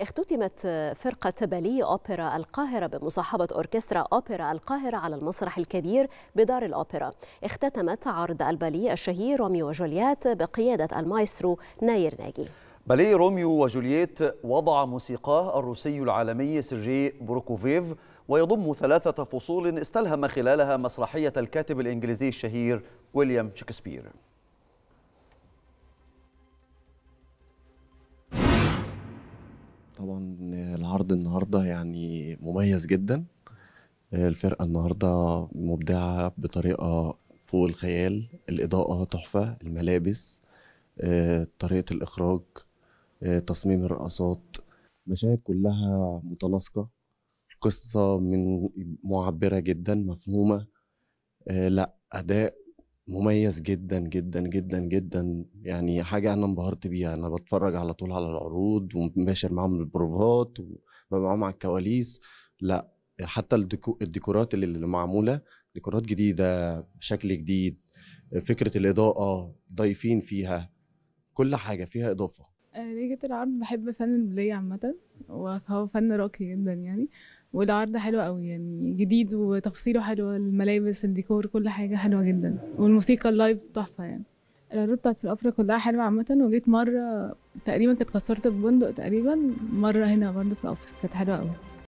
اختتمت فرقة بالي أوبرا القاهرة بمصاحبة أوركسترا أوبرا القاهرة على المسرح الكبير بدار الأوبرا اختتمت عرض البالي الشهير روميو وجوليات بقيادة المايسترو ناير ناجي باليه روميو وجولييت وضع موسيقاه الروسي العالمي سيرجي بروكوفيف ويضم ثلاثة فصول استلهم خلالها مسرحية الكاتب الإنجليزي الشهير ويليام شكسبير طبعا العرض النهارده يعني مميز جدا الفرقه النهارده مبدعه بطريقه فوق الخيال الاضاءه تحفه الملابس آه، طريقه الاخراج آه، تصميم الرقصات مشاهد كلها متناسقه قصه من معبره جدا مفهومه آه، لا اداء مميز جدًا، جدًا، جدًا، جدًا، يعني حاجة أنا انبهرت بيها، أنا بتفرج على طول على العروض ومباشر معاهم البروفات وببقى معاهم على الكواليس، لأ حتى الديكو الديكورات اللي معمولة ديكورات جديدة، شكل جديد، فكرة الإضاءة، ضايفين فيها، كل حاجة فيها إضافة. آآ آه، ليلة العرض بحب فن البلاي عامةً، و فهو فن راقي جدًا يعني. والعرض حلو قوي يعني جديد وتفصيله حلو الملابس الديكور كل حاجه حلوه جدا والموسيقى اللايف تحفه يعني العروض بتاعت الأوبرا كلها حلوة عامة وجيت مرة تقريبا كانت كسرت بندق تقريبا مرة هنا برضه في الأوبرا كانت حلوة أوي